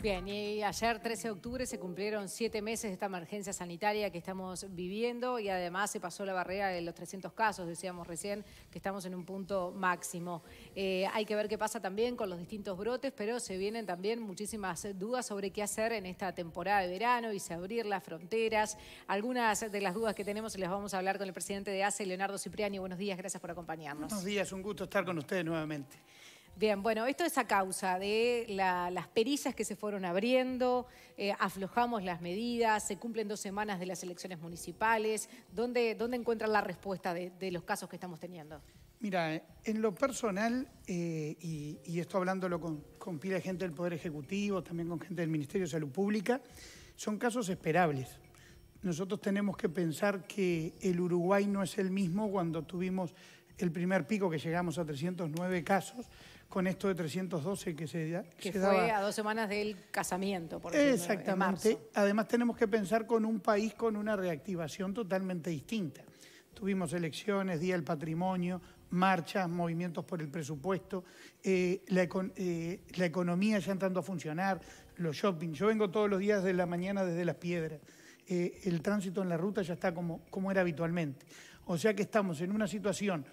Bien, y ayer 13 de octubre se cumplieron siete meses de esta emergencia sanitaria que estamos viviendo y además se pasó la barrera de los 300 casos, decíamos recién que estamos en un punto máximo. Eh, hay que ver qué pasa también con los distintos brotes, pero se vienen también muchísimas dudas sobre qué hacer en esta temporada de verano y se abrir las fronteras. Algunas de las dudas que tenemos las vamos a hablar con el presidente de ACE, Leonardo Cipriani. Buenos días, gracias por acompañarnos. Buenos días, un gusto estar con ustedes nuevamente. Bien, bueno, esto es a causa de las pericias que se fueron abriendo, eh, aflojamos las medidas, se cumplen dos semanas de las elecciones municipales. ¿Dónde, encuentran la respuesta de, los casos que estamos teniendo? Mira, en lo personal, eh, y, esto hablándolo con, con pila de gente del Poder Ejecutivo, también con gente del Ministerio de Salud Pública, son casos esperables. Nosotros tenemos que pensar que el Uruguay no es el mismo cuando tuvimos el primer pico que llegamos a 309 casos, con esto de 312 que se, que fue a dos semanas del casamiento, por ejemplo, Exactamente. Además tenemos que pensar con un país con una reactivación totalmente distinta. Tuvimos elecciones, Día del Patrimonio, marchas, movimientos por el presupuesto, eh, eh, la, economía ya entrando a funcionar, los shopping. Yo vengo todos los días de la mañana desde Las Piedras. Eh, el tránsito en la ruta ya está como, como era habitualmente. O sea que estamos en una situación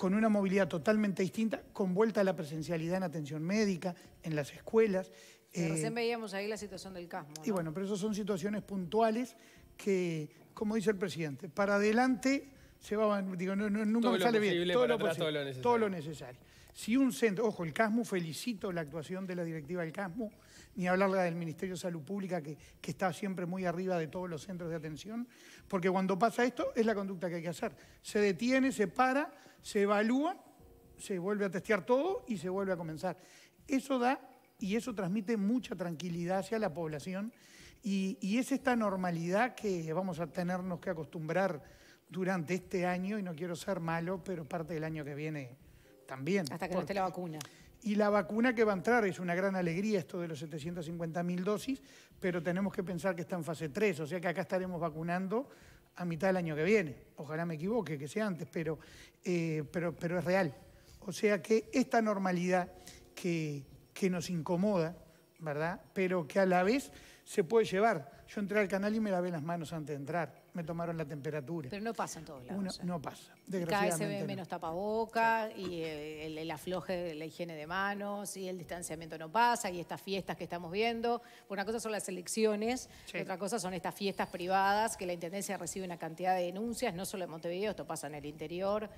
con una movilidad totalmente distinta, con vuelta a la presencialidad en atención médica, en las escuelas. recién eh, veíamos ahí la situación del casmo. Y bueno, pero esas son situaciones puntuales que, como dice el presidente, para adelante se va, digo, no, nunca todo me sale bien, todo lo, atrás, todo, lo necesario. Si un centro, ojo, el CASMU, felicito la actuación de la directiva del CASMU, ni hablarla del Ministerio de Salud Pública, que, que está siempre muy arriba de todos los centros de atención, porque cuando pasa esto es la conducta que hay que hacer. Se detiene, se para, se evalúa, se vuelve a testear todo y se vuelve a comenzar. Eso da y eso transmite mucha tranquilidad hacia la población y, es esta normalidad que vamos a tenernos que acostumbrar durante este año, y no quiero ser malo, pero parte del año que viene también. Hasta que no esté la vacuna. Y la vacuna que va a entrar es una gran alegría esto de los 750.000 dosis, pero tenemos que pensar que está en fase 3, o sea que acá estaremos vacunando a mitad del año que viene. Ojalá me equivoque, que sea antes, pero, eh, pero, pero es real. O sea que esta normalidad que, que nos incomoda, ¿verdad? Pero que a la vez se puede llevar. Yo entré al canal y me lavé las manos antes de entrar me tomaron la temperatura. Pero no pasa en todos lados. Eh. No pasa, desgraciadamente. Cada vez se ve menos tapaboca y eh, el, afloje de la higiene de manos y el distanciamiento no pasa y estas fiestas que estamos viendo. Una cosa son las elecciones, otra cosa son estas fiestas privadas que la Intendencia recibe una cantidad de denuncias, no solo en Montevideo, esto pasa en el interior.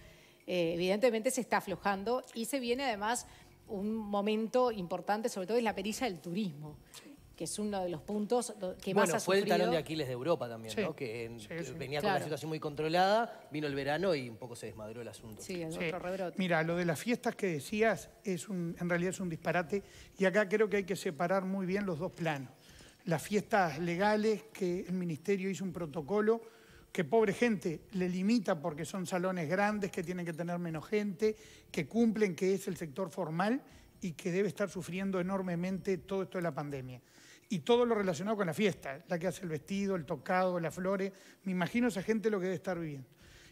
Eh, evidentemente se está aflojando y se viene además un momento importante, sobre todo es la pericia del turismo. Sí es uno de los puntos que más bueno, fue el talón de Aquiles de Europa también, ¿no? Que venía con una situación muy controlada, vino el verano y un poco se desmadró el asunto. Sí, el otro rebrote. Mira, lo de las fiestas que decías es un, en realidad es un disparate y acá creo que hay que separar muy bien los dos planos. Las fiestas legales que el ministerio hizo un protocolo que pobre gente le limita porque son salones grandes que tienen que tener menos gente, que cumplen que es el sector formal y que debe estar sufriendo enormemente todo esto de la pandemia y todo lo relacionado con la fiesta, la que hace el vestido, el tocado, las flores. Me imagino esa gente lo que debe estar viviendo.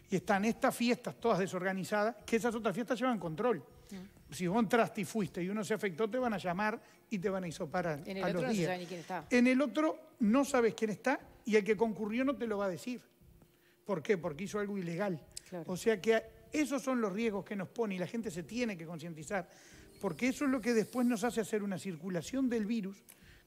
Y están estas fiestas todas desorganizadas, que esas otras fiestas llevan control. Mm. Si vos entraste y fuiste y uno se afectó, te van a llamar y te van a hisopar a, en el otro los no días. En el otro no sabes quién está y el que concurrió no te lo va a decir. ¿Por qué? Porque hizo algo ilegal. O sea que esos son los riesgos que nos pone y la gente se tiene que concientizar, porque eso es lo que después nos hace hacer una circulación del virus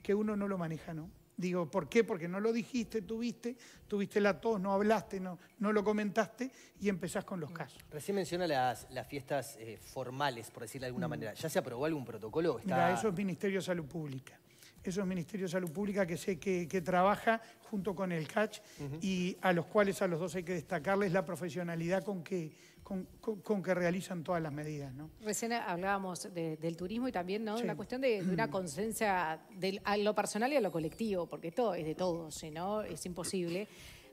que uno no lo maneja, ¿no? Digo, ¿por qué? Porque no lo dijiste, tuviste, tuviste la tos, no hablaste, no, no lo comentaste y empezás con los mm. casos. Recién menciona las, las fiestas eh, formales, por decirlo de alguna mm. manera. ¿Ya se aprobó algún protocolo? Está... Mira, eso es Ministerio de Salud Pública. Eso es Ministerio de Salud Pública que sé que, trabaja junto con el CACH y a los cuales a los dos hay que destacarles la profesionalidad con que con, que realizan todas las medidas. ¿no? Recién hablábamos del turismo y también ¿no? La cuestión de, una mm. conciencia a lo personal y a lo colectivo, porque todo es de todos, es imposible.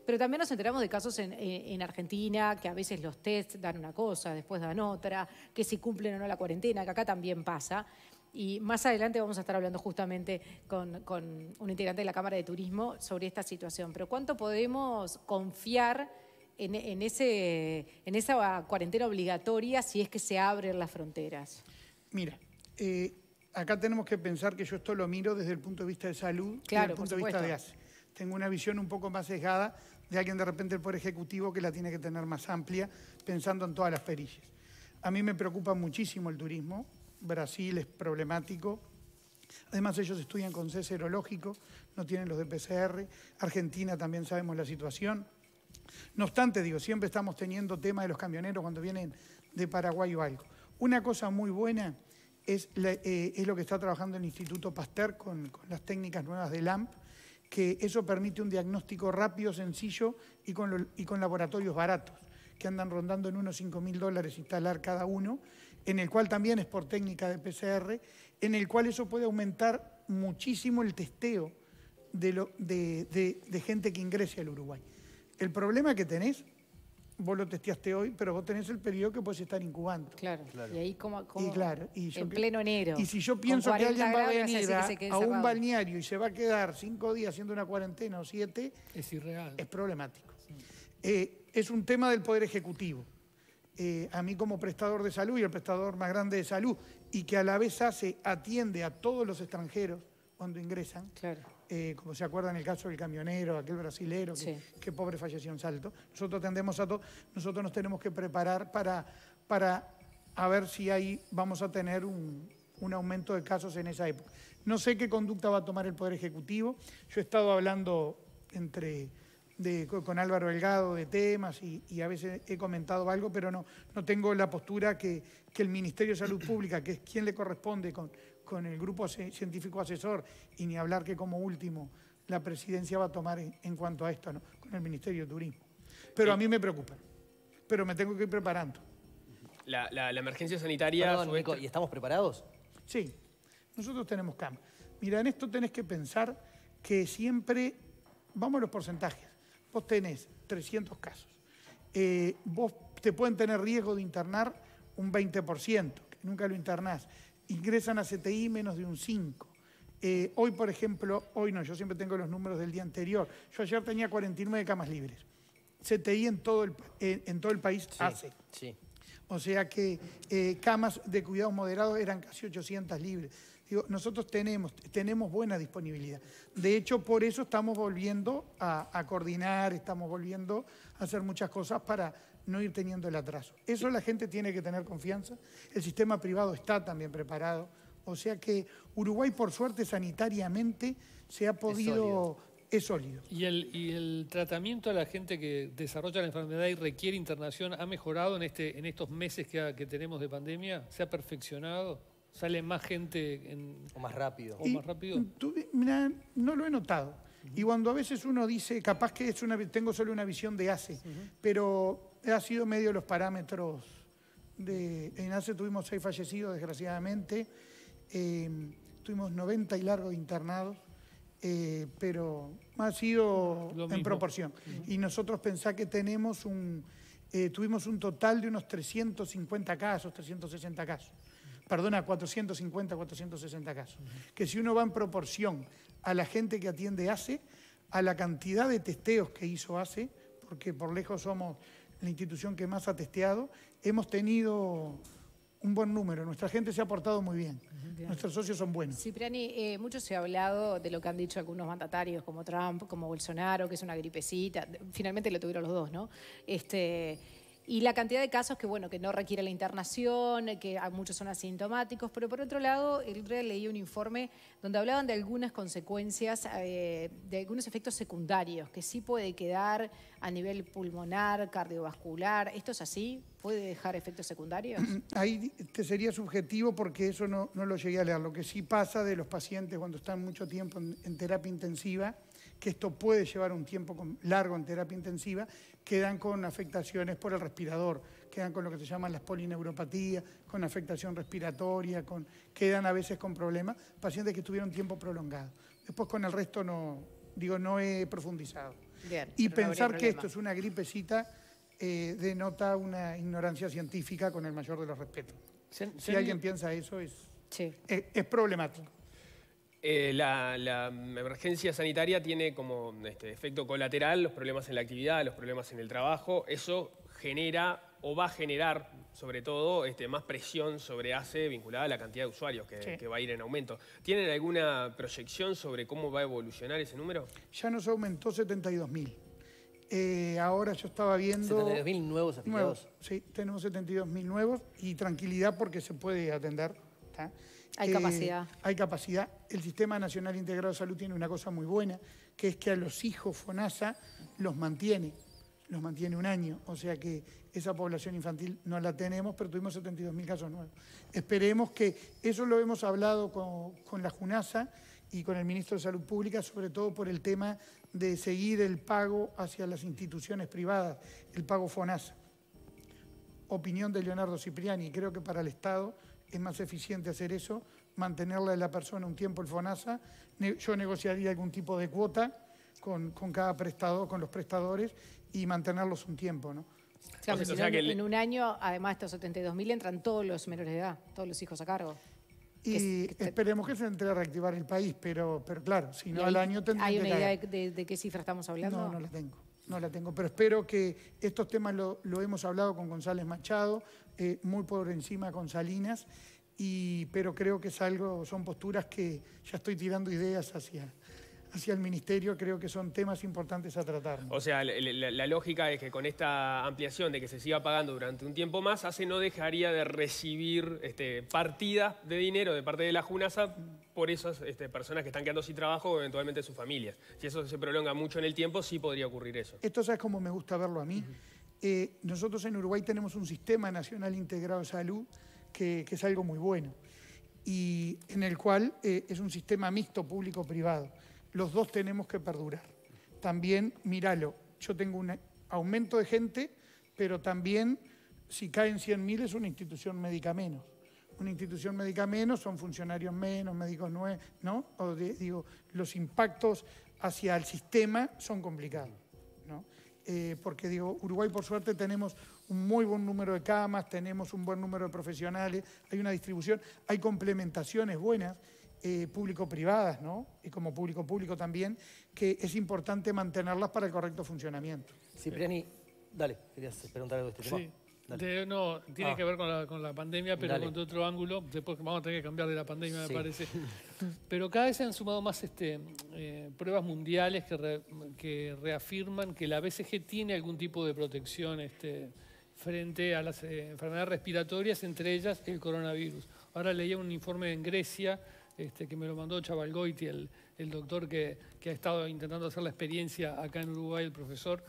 Pero también nos enteramos de casos en, eh, Argentina, que a veces los test dan una cosa, después dan otra, que si cumplen o no la cuarentena, que acá también pasa. Y más adelante vamos a estar hablando justamente con un integrante de la Cámara de Turismo sobre esta situación. Pero ¿cuánto podemos confiar en, ese, en esa cuarentena obligatoria si es que se abren las fronteras? Mira, eh, acá tenemos que pensar que yo esto lo miro desde el punto de vista de salud desde el punto de vista de Tengo una visión un poco más sesgada de alguien de repente por Ejecutivo que la tiene que tener más amplia, pensando en todas las perillas. A mí me preocupa muchísimo el turismo. Brasil es problemático. Además, ellos estudian con C serológico, no tienen los de PCR. Argentina también sabemos la situación. No obstante, digo, siempre estamos teniendo tema de los camioneros cuando vienen de Paraguay o algo. Una cosa muy buena es, eh, lo que está trabajando el Instituto Pasteur con, las técnicas nuevas de LAMP, que eso permite un diagnóstico rápido, sencillo y con, laboratorios baratos, que andan rondando en unos 5 mil dólares instalar cada uno, en el cual también es por técnica de PCR, en el cual eso puede aumentar muchísimo el testeo de, de gente que ingrese al Uruguay. El problema que tenés, vos lo testeaste hoy, pero vos tenés el periodo que podés estar incubando. Claro, claro. y ahí como, en pleno enero. Y si yo pienso que alguien va a venir a, un balneario y se va a quedar cinco días haciendo una cuarentena o siete, es irreal. Es problemático. Eh, es un tema del Poder Ejecutivo. Eh, a mí como prestador de salud y el prestador más grande de salud, y que a la vez hace, atiende a todos los extranjeros, cuando ingresan. Eh, como se acuerda en el caso del camionero, aquel brasilero, que, pobre falleció en salto. Nosotros tendemos a todo, nosotros nos tenemos que preparar para, para a ver si ahí vamos a tener un, aumento de casos en esa época. No sé qué conducta va a tomar el Poder Ejecutivo. Yo he estado hablando entre con Álvaro Delgado de temas y, a veces he comentado algo, pero no, no tengo la postura que, que, el Ministerio de Salud Pública, que es quien le corresponde con, con el grupo científico asesor y ni hablar que como último la presidencia va a tomar en, cuanto a esto, con el Ministerio de Turismo. Pero a eh, mí me preocupa, pero me tengo que ir preparando. La, emergencia sanitaria... ¿y estamos preparados? Sí, nosotros tenemos cama. Mira, en esto tenés que pensar que siempre, vamos a los porcentajes, vos tenés 300 casos, eh, vos te pueden tener riesgo de internar un 20%, que nunca lo internás ingresan a CTI menos de un 5. Eh, hoy, por ejemplo, hoy no, yo siempre tengo los números del día anterior. Yo ayer tenía 49 camas libres. CTI en todo el, en todo el país hace. O sea que eh, camas de cuidados moderados eran casi 800 libres. nosotros tenemos, tenemos buena disponibilidad. De hecho, por eso estamos volviendo a coordinar, estamos volviendo a hacer muchas cosas para no ir teniendo el atraso. Eso la gente tiene que tener confianza. El sistema privado está también preparado. O sea que Uruguay, por suerte, sanitariamente se ha podido... Es sólido. ¿Y, el, el, tratamiento a la gente que desarrolla la enfermedad y requiere internación ha mejorado en, este, en estos meses que, tenemos de pandemia? ¿Se ha perfeccionado? ¿Sale más gente? En... O más rápido. o más rápido. no lo he notado. Y cuando a veces uno dice, capaz que es una, tengo solo una visión de ACE, pero ha sido medio los parámetros de... En ACE tuvimos seis fallecidos, desgraciadamente. Em, tuvimos 90 y largos internados, eh, pero ha sido en proporción. Y nosotros pensá que tenemos un... Eh, tuvimos un total de unos 350 casos, 360 casos. Perdona, 450, 460 casos. Que si uno va en proporción a la gente que atiende ACE, a la cantidad de testeos que hizo ACE, porque por lejos somos la institución que más ha testeado. Hemos tenido un buen número. Nuestra gente se ha portado muy bien. Nuestros socios son buenos. Cipriani, eh, mucho se ha hablado de lo que han dicho algunos mandatarios como Trump, como Bolsonaro, que es una gripecita. Finalmente lo tuvieron los dos, ¿no? Este, y la cantidad de casos que, bueno, que no requiere la internación, que muchos son asintomáticos. Pero por otro lado, el leí un informe donde hablaban de algunas consecuencias, eh, de algunos efectos secundarios que sí puede quedar a nivel pulmonar, cardiovascular. ¿Esto es así? ¿Puede dejar efectos secundarios? Ahí sería subjetivo porque eso no, lo llegué a leer. Lo que sí pasa de los pacientes cuando están mucho tiempo en terapia intensiva, que esto puede llevar un tiempo largo en terapia intensiva, quedan con afectaciones por el respirador quedan con lo que se llaman las polineuropatías, con afectación respiratoria, con, quedan a veces con problemas, pacientes que tuvieron tiempo prolongado. Después con el resto no, digo, no he profundizado. y pensar que esto es una gripecita eh, denota una ignorancia científica con el mayor de los respetos. si alguien piensa eso es, problemático. Eh, la, emergencia sanitaria tiene como este, efecto colateral los problemas en la actividad, los problemas en el trabajo. Eso genera o va a generar, sobre todo, este, más presión sobre ACE vinculada a la cantidad de usuarios que, va a ir en aumento. ¿Tienen alguna proyección sobre cómo va a evolucionar ese número? Ya nos aumentó 72.000. Eh, ahora yo estaba viendo... 72.000 nuevos afiliados. Nuevos, sí, tenemos 72.000 nuevos y tranquilidad porque se puede atender. Hay eh, capacidad. Hay capacidad. El Sistema Nacional Integrado de Salud tiene una cosa muy buena, que es que a los hijos FONASA los mantiene nos mantiene un año. O sea que esa población infantil no la tenemos, pero tuvimos 72.000 casos nuevos. Esperemos que eso lo hemos hablado con, la JUNASA y con el ministro de Salud Pública, sobre todo por el tema de seguir el pago hacia las instituciones privadas, el pago FONASA. Opinión de Leonardo Cipriani, creo que para el Estado es más eficiente hacer eso, mantenerla de la persona un tiempo el FONASA. Yo negociaría algún tipo de cuota con, cada prestado con los prestadores y mantenerlos un tiempo, ¿no? Claro, en, un año, además de estos 72.000, entran todos los menores de edad, todos los hijos a cargo. Y esperemos que se entre a reactivar el país, pero, pero claro, si no al año tendremos ¿Hay una idea de, qué cifra estamos hablando? No, no la tengo, no la tengo. Pero espero que estos temas lo, hemos hablado con González Machado, eh, muy por encima con Salinas, y, pero creo que es algo, son posturas que ya estoy tirando ideas hacia, hacia el ministerio, creo que son temas importantes a tratar. O sea, la, lógica es que con esta ampliación de que se siga pagando durante un tiempo más, hace no dejaría de recibir este, partidas de dinero de parte de la JUNASA por esas este, personas que están quedando sin trabajo o eventualmente sus familias. Si eso se prolonga mucho en el tiempo, sí podría ocurrir eso. Esto, es como me gusta verlo a mí? Eh, nosotros en Uruguay tenemos un sistema nacional integrado de salud que, es algo muy bueno y en el cual eh, es un sistema mixto público-privado los dos tenemos que perdurar. También, míralo, yo tengo un aumento de gente, pero también si caen 100.000 es una institución médica menos. Una institución médica menos son funcionarios menos, médicos nuevos, ¿no? digo, los impactos hacia el sistema son complicados, ¿no? Eh, porque digo, Uruguay por suerte tenemos un muy buen número de camas, tenemos un buen número de profesionales, hay una distribución, hay complementaciones buenas. Eh, público-privadas, ¿no? Y como público-público también, que es importante mantenerlas para el correcto funcionamiento. Cipriani, dale, querías preguntar algo de este tema. no, tiene ah. que ver con la, pandemia, pero otro ángulo. Después vamos a tener que cambiar de la pandemia, me parece. Pero cada vez se han sumado más este, eh, pruebas mundiales que, reafirman que la BCG tiene algún tipo de protección este, frente a las eh, enfermedades respiratorias, entre ellas el coronavirus. Ahora leía un informe en Grecia este, que me lo mandó Chavalgoiti, el, el doctor que, que, ha estado intentando hacer la experiencia acá en Uruguay, el profesor.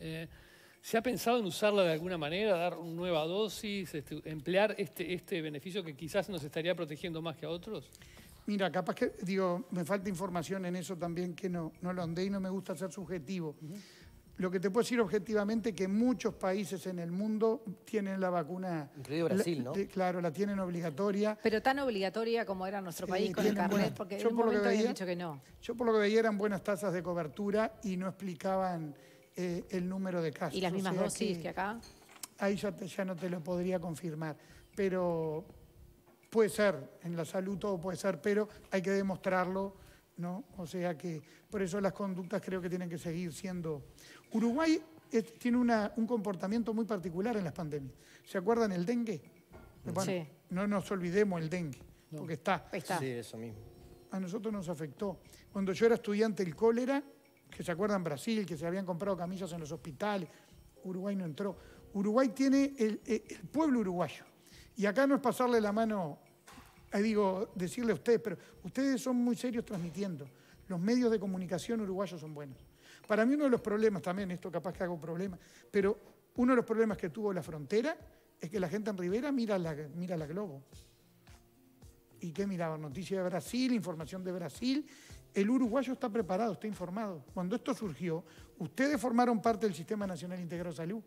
Eh, ¿Se ha pensado en usarla de alguna manera, dar una nueva dosis, este, emplear este, este beneficio que quizás nos estaría protegiendo más que a otros? Mira, capaz que, digo, me falta información en eso también que no, no lo andé y no me gusta ser subjetivo lo que te puedo decir objetivamente es que muchos países en el mundo tienen la vacuna. Incluido Brasil, ¿no? claro, la tienen obligatoria. Pero tan obligatoria como era nuestro eh, país con el carnet, porque yo por lo que veía, dicho que no. Yo por lo que veía eran buenas tasas de cobertura y no explicaban eh, el número de casos. ¿Y las mismas dosis que, acá? Ahí ya no te lo podría confirmar. Pero puede ser, en la salud todo puede ser, pero hay que demostrarlo, ¿no? O sea que por eso las conductas creo que tienen que seguir siendo... Uruguay eh, tiene un comportamiento muy particular en las pandemias. ¿Se acuerdan el dengue? No nos olvidemos el dengue, porque está. Sí, eso mismo. A nosotros nos afectó. Cuando yo era estudiante, el cólera, que se acuerdan Brasil, que se habían comprado camillas en los hospitales, Uruguay no entró. Uruguay tiene el, eh, pueblo uruguayo. Y acá no es pasarle la mano, eh, digo, decirle a ustedes, pero ustedes son muy serios transmitiendo. Los medios de comunicación uruguayos son buenos. Para mí uno de los problemas también, esto capaz que hago problema, pero uno de los problemas que tuvo la frontera es que la gente en Rivera mira la, mira la Globo. ¿Y qué miraba? Noticias de Brasil, información de Brasil. El uruguayo está preparado, está informado. Cuando esto surgió, ustedes formaron parte del Sistema Nacional Integrado de Salud.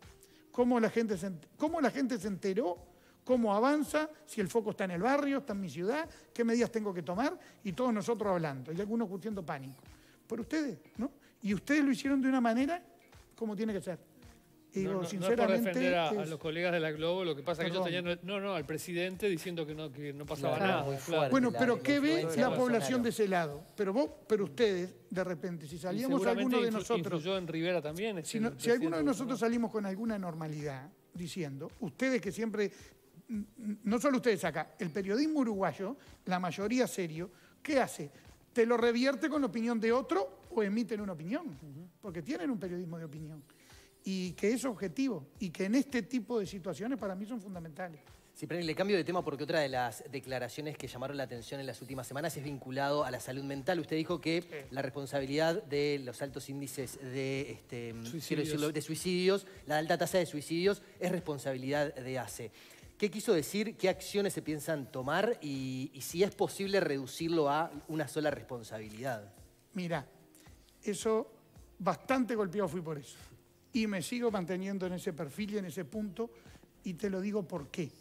¿Cómo la gente se, la gente se enteró? ¿Cómo avanza? Si el foco está en el barrio, está en mi ciudad, qué medidas tengo que tomar y todos nosotros hablando y algunos curtiendo pánico. Por ustedes, ¿no? Y ustedes lo hicieron de una manera como tiene que ser. Y no, sinceramente, a, los colegas de la Globo, lo que pasa que ellos tenían. No, no, al presidente diciendo que no, pasaba nada. bueno, pero ¿qué ve la población de ese lado? Pero vos, pero ustedes, de repente, si salíamos alguno de nosotros. Yo en Rivera también. Si, si alguno de nosotros salimos con alguna normalidad diciendo, ustedes que siempre. No solo ustedes acá, el periodismo uruguayo, la mayoría serio, ¿qué hace? ¿Se lo revierte con la opinión de otro o emiten una opinión, porque tienen un periodismo de opinión. Y que es objetivo y que en este tipo de situaciones para mí son fundamentales. Sí, pero le cambio de tema porque otra de las declaraciones que llamaron la atención en las últimas semanas es vinculado a la salud mental. Usted dijo que la responsabilidad de los altos índices de, este, de suicidios, la alta tasa de suicidios, es responsabilidad de ACE. ¿Qué quiso decir? ¿Qué acciones se piensan tomar? Y, si es posible reducirlo a una sola responsabilidad. Mira, eso bastante golpeado fui por eso. Y me sigo manteniendo en ese perfil y en ese punto. Y te lo digo por qué.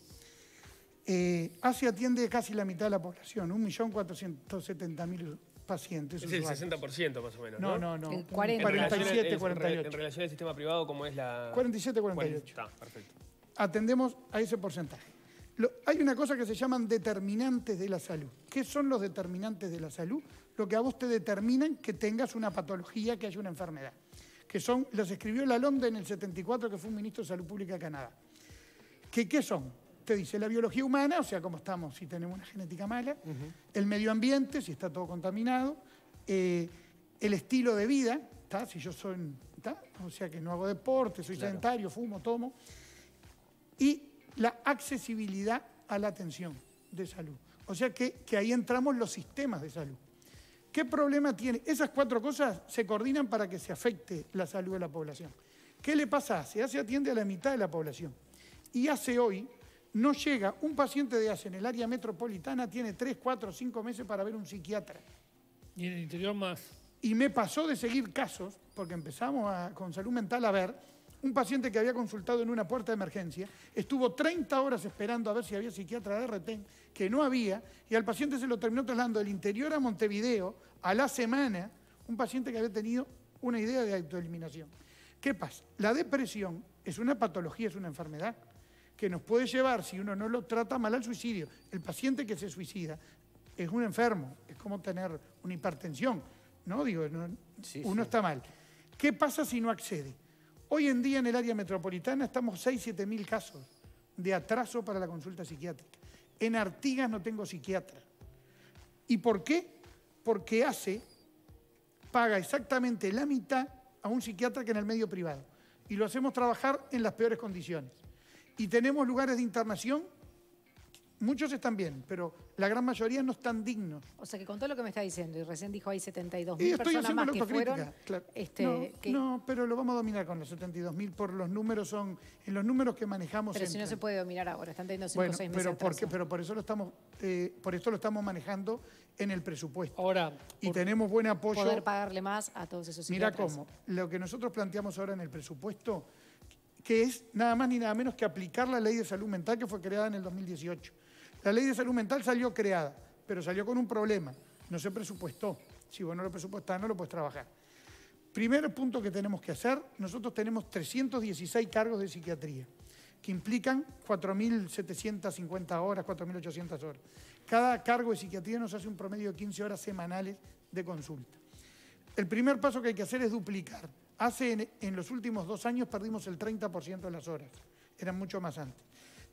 Eh, Asia atiende casi la mitad de la población, 1.470.000 pacientes. Es el 60% más o menos. No, no, no. 47, en relación, 48. En relación al sistema privado, ¿cómo es la...? 47, 48. Está, perfecto atendemos a ese porcentaje. hay una cosa que se llaman determinantes de la salud. ¿Qué son los determinantes de la salud? Lo que a vos te determinan que tengas una patología, que haya una enfermedad. Que son, los escribió la Lalonde en el 74, que fue un ministro de Salud Pública de Canadá. ¿Qué, son? Te dice la biología humana, o sea, cómo estamos, si tenemos una genética mala, el medio ambiente, si está todo contaminado, eh, el estilo de vida, ¿está? si yo soy, o sea, que no hago deporte, soy sedentario, fumo, tomo y la accesibilidad a la atención de salud. O sea que, ahí entramos los sistemas de salud. ¿Qué problema tiene? Esas cuatro cosas se coordinan para que se afecte la salud de la población. ¿Qué le pasa Se hace atiende a la mitad de la población. Y hace hoy no llega, un paciente de ACE en el área metropolitana tiene tres, cuatro, cinco meses para ver un psiquiatra. Y en el interior más. Y me pasó de seguir casos, porque empezamos con salud mental a ver, un paciente que había consultado en una puerta de emergencia estuvo 30 horas esperando a ver si había psiquiatra de retén que no había, y al paciente se lo terminó trasladando del interior a Montevideo a la semana, un paciente que había tenido una idea de autoeliminación. ¿Qué pasa? La depresión es una patología, es una enfermedad que nos puede llevar, si uno no lo trata mal, al suicidio. El paciente que se suicida es un enfermo, es como tener una hipertensión, ¿no? Digo, uno está mal. ¿Qué pasa si no accede? Hoy en día en el área metropolitana estamos 6, 7 mil casos de atraso para la consulta psiquiátrica. En Artigas no tengo psiquiatra. ¿Y por qué? Porque hace, paga exactamente la mitad a un psiquiatra que en el medio privado. Y lo hacemos trabajar en las peores condiciones. Y tenemos lugares de internación Muchos están bien, pero la gran mayoría no están dignos. O sea que con todo lo que me está diciendo, y recién dijo hay 72 mil personas más que fueron... Este, no, pero lo vamos a dominar con los 72 mil por los números, son en los números que manejamos... Pero si no se puede dominar ahora, están teniendo 5 o 6 meses pero por, pero por eso lo estamos, eh, por esto lo estamos manejando en el presupuesto. Ahora... Y tenemos buen apoyo... Poder pagarle más a todos esos Mira cómo, lo que nosotros planteamos ahora en el presupuesto que es nada más ni nada menos que aplicar la ley de salud mental que fue creada en el 2018 la ley de salud mental salió creada, pero salió con un problema. No se presupuestó. Si vos no lo presupuestás, no lo puedes trabajar. Primer punto que tenemos que hacer, nosotros tenemos 316 cargos de psiquiatría, que implican 4.750 horas, 4.800 horas. Cada cargo de psiquiatría nos hace un promedio de 15 horas semanales de consulta. El primer paso que hay que hacer es duplicar. Hace en, en los últimos dos años perdimos el 30% de las horas, eran mucho más antes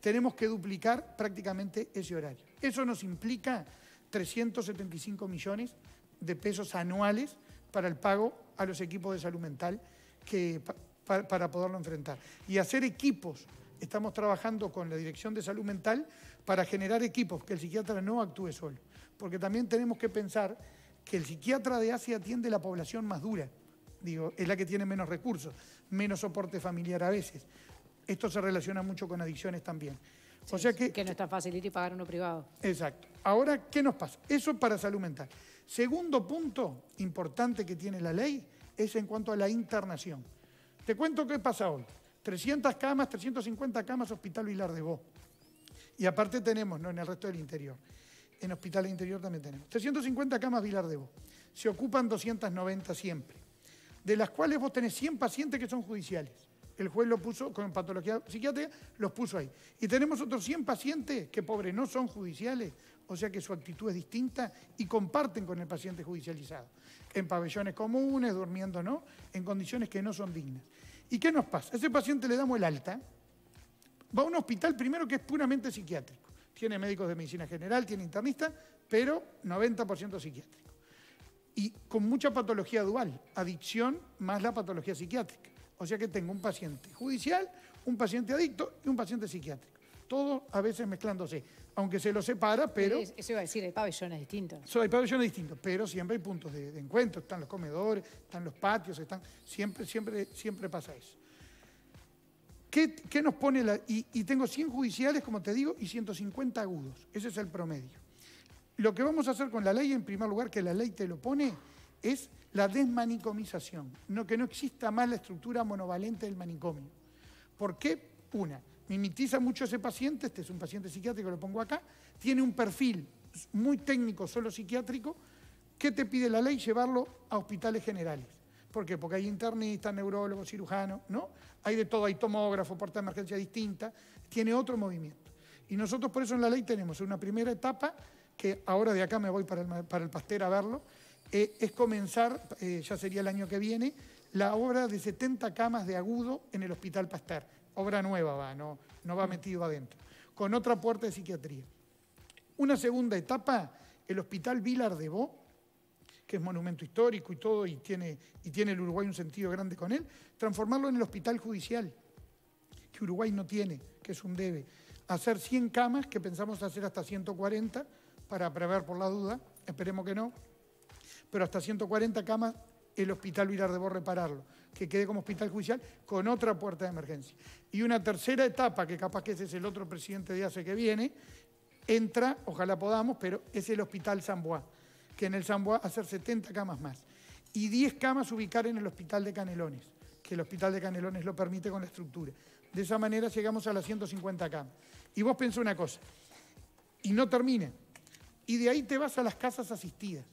tenemos que duplicar prácticamente ese horario. Eso nos implica 375 millones de pesos anuales para el pago a los equipos de salud mental que, para, poderlo enfrentar. Y hacer equipos estamos trabajando con la Dirección de Salud Mental para generar equipos, que el psiquiatra no actúe solo. Porque también tenemos que pensar que el psiquiatra de Asia atiende la población más dura, digo, es la que tiene menos recursos, menos soporte familiar a veces. Esto se relaciona mucho con adicciones también. o sea que... Que no es tan fácil ir y pagar uno privado. Exacto. Ahora, ¿qué nos pasa? Eso para salud mental. Segundo punto importante que tiene la ley es en cuanto a la internación. Te cuento qué pasa hoy. 300 camas, 350 camas, Hospital Vilar de Bo. Y aparte tenemos, no en el resto del interior. En Hospital Interior también tenemos. 350 camas Vilar de Bo. Se ocupan 290 siempre. De las cuales vos tenés 100 pacientes que son judiciales. El juez lo puso con patología psiquiátrica, los puso ahí. Y tenemos otros 100 pacientes que, pobre, no son judiciales, o sea que su actitud es distinta y comparten con el paciente judicializado. En pabellones comunes, durmiendo, ¿no? En condiciones que no son dignas. ¿Y qué nos pasa? ese paciente le damos el alta, va a un hospital primero que es puramente psiquiátrico. Tiene médicos de medicina general, tiene internista, pero 90% psiquiátrico. Y con mucha patología dual, adicción más la patología psiquiátrica. O sea que tengo un paciente judicial, un paciente adicto y un paciente psiquiátrico. Todo a veces mezclándose, aunque se los separa, pero... eso iba a decir, hay pabellones distintos. hay pabellones distintos, pero siempre hay puntos de, encuentro. Están los comedores, están los patios, están... Siempre, siempre, siempre pasa eso. ¿Qué, nos pone la...? Y, y tengo 100 judiciales, como te digo, y 150 agudos. Ese es el promedio. Lo que vamos a hacer con la ley, en primer lugar, que la ley te lo pone, es la desmanicomización, no que no exista más la estructura monovalente del manicomio. ¿Por qué? Una, mimitiza mucho ese paciente, este es un paciente psiquiátrico, lo pongo acá, tiene un perfil muy técnico, solo psiquiátrico, ¿qué te pide la ley? Llevarlo a hospitales generales. ¿Por qué? Porque hay internistas, neurólogos, cirujanos, ¿no? Hay de todo, hay tomógrafo, puerta de emergencia distinta, tiene otro movimiento. Y nosotros por eso en la ley tenemos una primera etapa, que ahora de acá me voy para el, pastel a verlo, eh, es comenzar, eh, ya sería el año que viene, la obra de 70 camas de agudo en el Hospital Pasteur. Obra nueva va, no, va mm. metido adentro. Con otra puerta de psiquiatría. Una segunda etapa, el Hospital Vilar de Bo, que es monumento histórico y todo, y tiene, y tiene el Uruguay un sentido grande con él, transformarlo en el Hospital Judicial, que Uruguay no tiene, que es un debe. Hacer 100 camas, que pensamos hacer hasta 140, para prever por la duda, esperemos que no, pero hasta 140 camas el Hospital Vilar de repararlo, que quede como hospital judicial con otra puerta de emergencia. Y una tercera etapa, que capaz que ese es el otro presidente de hace que viene, entra, ojalá podamos, pero es el Hospital San que en el San hacer 70 camas más y 10 camas ubicar en el Hospital de Canelones, que el Hospital de Canelones lo permite con la estructura. De esa manera llegamos a las 150 camas. Y vos pensás una cosa, y no termina, y de ahí te vas a las casas asistidas.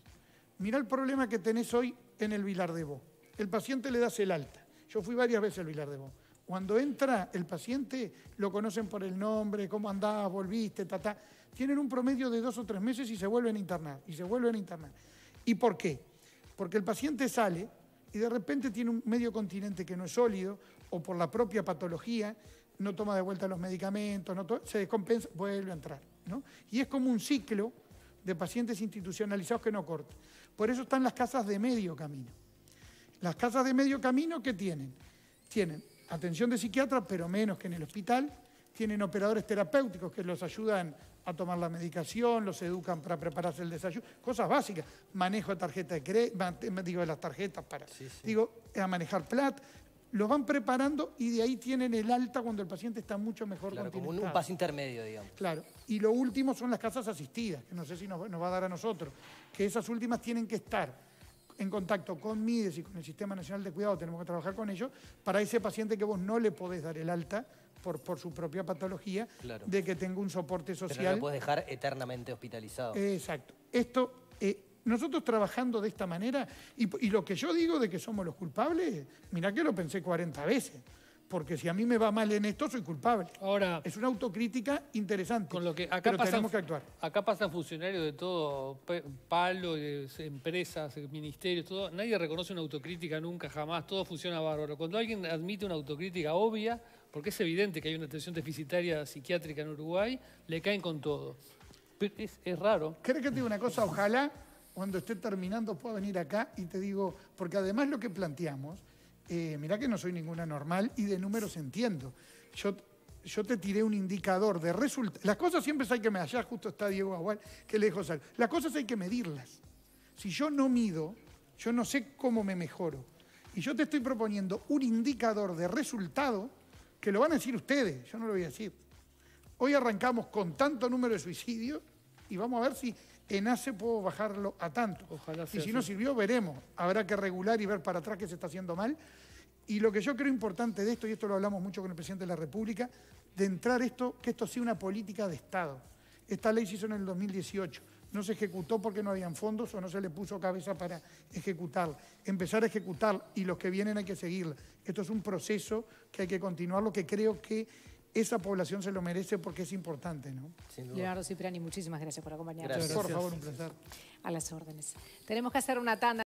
Mira el problema que tenés hoy en el Vilar de Bo. El paciente le das el alta. Yo fui varias veces al Vilar de Bo. Cuando entra el paciente, lo conocen por el nombre, cómo andás, volviste, ta, ta. Tienen un promedio de dos o tres meses y se vuelven a internar, y se vuelven a internar. ¿Y por qué? Porque el paciente sale y de repente tiene un medio continente que no es sólido, o por la propia patología, no toma de vuelta los medicamentos, no se descompensa, vuelve a entrar. Y es como un ciclo de pacientes institucionalizados que no cortan. Por eso están las casas de medio camino. Las casas de medio camino, ¿qué tienen? Tienen atención de psiquiatra, pero menos que en el hospital. Tienen operadores terapéuticos que los ayudan a tomar la medicación, los educan para prepararse el desayuno, cosas básicas. Manejo de tarjeta de crédito, digo, de las tarjetas para, digo, a manejar plata los van preparando y de ahí tienen el alta cuando el paciente está mucho mejor claro, como un, paso intermedio, digamos. Claro. Y lo último son las casas asistidas, que no sé si nos, va a dar a nosotros, que esas últimas tienen que estar en contacto con MIDES y con el Sistema Nacional de Cuidado, tenemos que trabajar con ellos, para ese paciente que vos no le podés dar el alta por, por su propia patología, de que tenga un soporte social. Pero no lo puedes dejar eternamente hospitalizado. Exacto. Esto eh, nosotros trabajando de esta manera, y, lo que yo digo de que somos los culpables, mirá que lo pensé 40 veces, porque si a mí me va mal en esto, soy culpable. Ahora. Es una autocrítica interesante. Con lo que acá pero tenemos que actuar. Acá pasan funcionarios de todo, palo, empresas, ministerios, todo. Nadie reconoce una autocrítica nunca, jamás. Todo funciona bárbaro. Cuando alguien admite una autocrítica obvia, porque es evidente que hay una atención deficitaria psiquiátrica en Uruguay, le caen con todo. es, es raro. ¿Crees que te digo una cosa? Ojalá cuando esté terminando pueda venir acá y te digo, porque además lo que planteamos, eh, mirá que no soy ninguna normal y de números entiendo. Yo, yo te tiré un indicador de resultados. Las cosas siempre hay que medirlas. Allá justo está Diego Agual, que le dijo Las cosas hay que medirlas. Si yo no mido, yo no sé cómo me mejoro. Y yo te estoy proponiendo un indicador de resultado que lo van a decir ustedes, yo no lo voy a decir. Hoy arrancamos con tanto número de suicidios y vamos a ver si en ACE puedo bajarlo a tanto. y si no sirvió, veremos. Habrá que regular y ver para atrás qué se está haciendo mal. Y lo que yo creo importante de esto, y esto lo hablamos mucho con el presidente de la República, de entrar esto, que esto sea una política de Estado. Esta ley se hizo en el 2018. No se ejecutó porque no habían fondos o no se le puso cabeza para ejecutar Empezar a ejecutar y los que vienen hay que seguirla. Esto es un proceso que hay que continuar, lo que creo que esa población se lo merece porque es importante, ¿no? Leonardo Cipriani, muchísimas gracias por acompañarnos. Gracias. Por favor, un placer. A las órdenes. Tenemos que hacer una tanda.